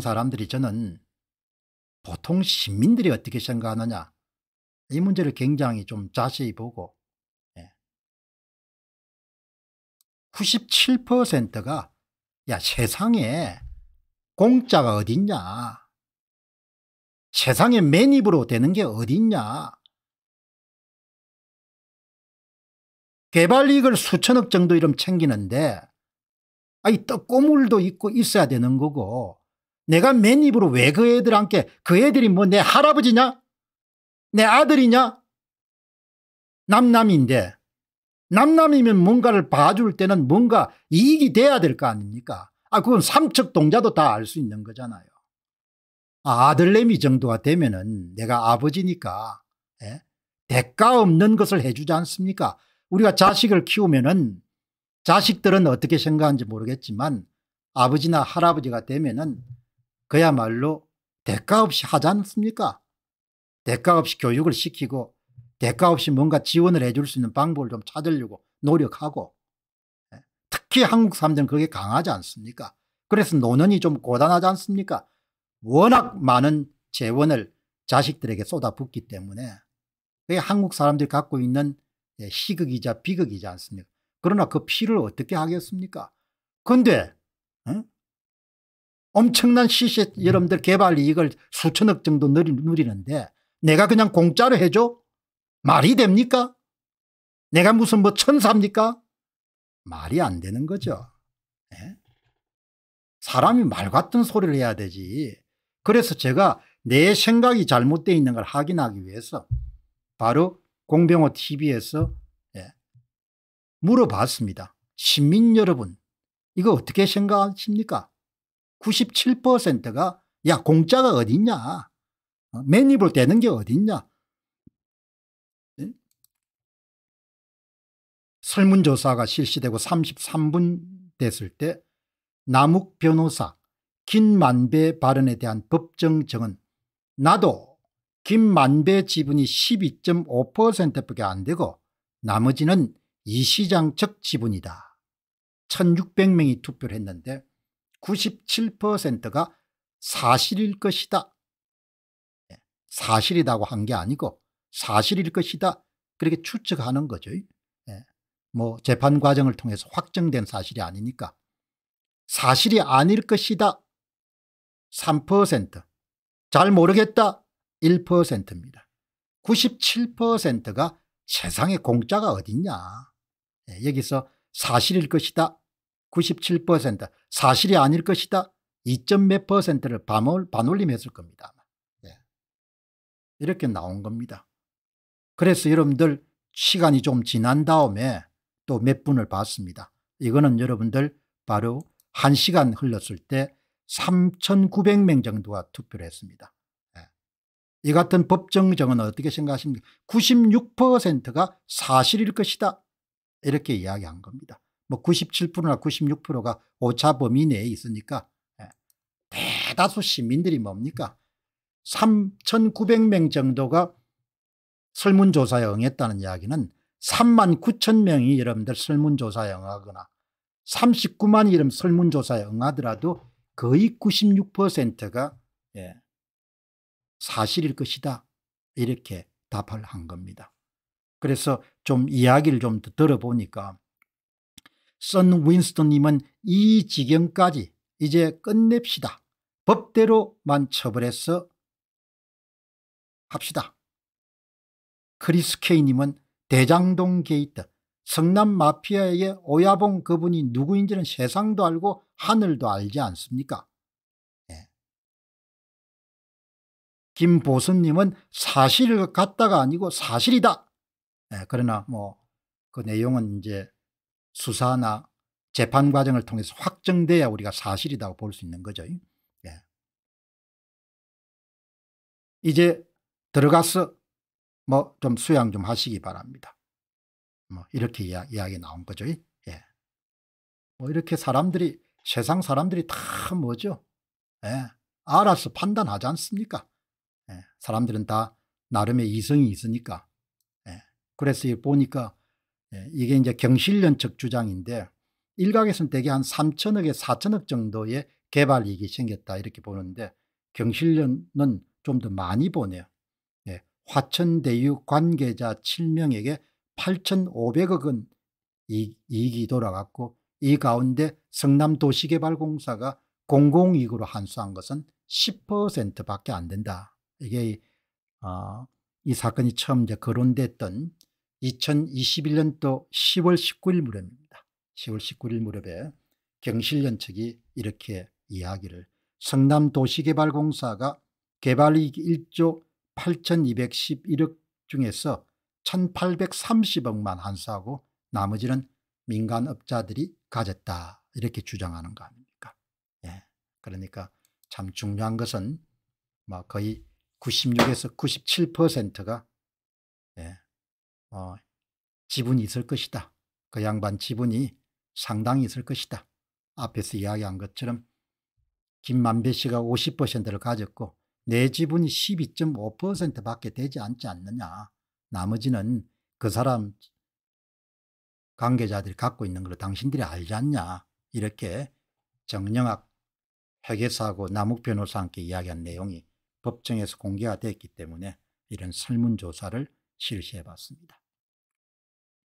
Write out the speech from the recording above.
사람들이 저는 보통 시민들이 어떻게 생각하느냐 이 문제를 굉장히 좀 자세히 보고 97%가 예. 야 세상에 공짜가 어딨냐 세상에 매입으로 되는 게 어딨냐 개발 이익을 수천억 정도 이름 챙기는데 아이 떡고물도 있고 있어야 되는 거고 내가 맨 입으로 왜 그 애들한테 그 애들이 뭐 내 할아버지냐? 내 아들이냐? 남남인데 남남이면 뭔가를 봐줄 때는 뭔가 이익이 돼야 될 거 아닙니까? 아 그건 삼척 동자도 다 알 수 있는 거잖아요. 아, 아들내미 정도가 되면은 내가 아버지니까 에? 예? 대가 없는 것을 해주지 않습니까? 우리가 자식을 키우면은 자식들은 어떻게 생각하는지 모르겠지만 아버지나 할아버지가 되면은 그야말로 대가 없이 하지 않습니까? 대가 없이 교육을 시키고 대가 없이 뭔가 지원을 해줄 수 있는 방법을 좀 찾으려고 노력하고 예, 특히 한국 사람들은 그게 강하지 않습니까? 그래서 노년이 좀 고단하지 않습니까? 워낙 많은 재원을 자식들에게 쏟아붓기 때문에 그게 한국 사람들이 갖고 있는 희극이자 예, 비극이지 않습니까? 그러나 그 피를 어떻게 하겠습니까? 근데 응? 엄청난 시세 여러분들 개발 이익을 수천억 정도 누리는데 내가 그냥 공짜로 해줘? 말이 됩니까? 내가 무슨 뭐 천사입니까? 말이 안 되는 거죠. 네? 사람이 말 같은 소리를 해야 되지. 그래서 제가 내 생각이 잘못되어 있는 걸 확인하기 위해서 바로 공병호 TV에서 네. 예, 물어봤습니다. 시민 여러분 이거 어떻게 생각하십니까? 97%가 야 공짜가 어딨냐 어, 맨입을 떼는 게 어딨냐 설문조사가 실시되고 33분 됐을 때 남욱 변호사 김만배 발언에 대한 법정정은 나도 김만배 지분이 12.5%밖에 안 되고 나머지는 이 시장 적 지분이다. 1600명이 투표를 했는데 97%가 사실일 것이다. 예, 사실이라고 한 게 아니고 사실일 것이다. 그렇게 추측하는 거죠. 예, 뭐 재판 과정을 통해서 확정된 사실이 아니니까. 사실이 아닐 것이다. 3%. 잘 모르겠다. 1%입니다. 97%가 세상에 공짜가 어딨냐. 예, 여기서 사실일 것이다. 97% 사실이 아닐 것이다 2.몇 퍼센트를 반올, 반올림했을 겁니다. 네. 이렇게 나온 겁니다. 그래서 여러분들 시간이 좀 지난 다음에 또 몇 분을 봤습니다. 이거는 여러분들 바로 1시간 흘렀을 때 3,900명 정도가 투표를 했습니다. 네. 이 같은 법정정은 어떻게 생각하십니까? 96%가 사실일 것이다. 이렇게 이야기한 겁니다. 뭐 97%나 96%가 오차 범위 내에 있으니까 예, 대다수 시민들이 뭡니까 3,900명 정도가 설문조사에 응했다는 이야기는 3만 9천 명이 여러분들 설문조사에 응하거나 39만이 이름 설문조사에 응하더라도 거의 96%가 예, 사실일 것이다 이렇게 답을 한 겁니다. 그래서 좀 이야기를 좀 더 들어보니까 선 윈스턴님은 이 지경까지 이제 끝냅시다. 법대로만 처벌해서 합시다. 크리스 케이님은 대장동 게이트, 성남 마피아에게 오야봉 그분이 누구인지는 세상도 알고 하늘도 알지 않습니까? 예. 김보선님은 사실을 갖다가 아니고 사실이다. 예, 그러나 뭐 그 내용은 이제 수사나 재판 과정을 통해서 확정돼야 우리가 사실이라고 볼 수 있는 거죠. 예. 이제 들어가서 뭐 좀 수양 좀 하시기 바랍니다. 뭐 이렇게 이야, 이야기 나온 거죠. 예. 뭐 이렇게 사람들이 세상 사람들이 다 뭐죠? 예. 알아서 판단하지 않습니까? 예. 사람들은 다 나름의 이성이 있으니까. 예. 그래서 보니까 예, 이게 이제 경실련적 주장인데 일각에서는 대개 한 3천억에 4천억 정도의 개발 이익이 생겼다 이렇게 보는데 경실련은 좀 더 많이 보네요. 예, 화천대유 관계자 7명에게 8,500억 원 이익, 이 돌아갔고 이 가운데 성남도시개발공사가 공공이익으로 한수한 것은 10%밖에 안 된다. 이게 어, 이 사건이 처음 이제 거론됐던 2021년도 10월 19일 무렵입니다. 10월 19일 무렵에 경실련 측이 이렇게 이야기를 성남도시개발공사가 개발이익 1조 8211억 중에서 1830억만 한수하고 나머지는 민간업자들이 가졌다 이렇게 주장하는 거 아닙니까 예. 그러니까 참 중요한 것은 뭐 거의 96에서 97%가 예. 어, 지분이 있을 것이다. 그 양반 지분이 상당히 있을 것이다. 앞에서 이야기한 것처럼 김만배 씨가 50%를 가졌고 내 지분이 12.5%밖에 되지 않지 않느냐. 나머지는 그 사람 관계자들이 갖고 있는 걸 당신들이 알지 않냐. 이렇게 정영학 회계사하고 남욱 변호사 함께 이야기한 내용이 법정에서 공개가 됐기 때문에 이런 설문조사를 실시해 봤습니다.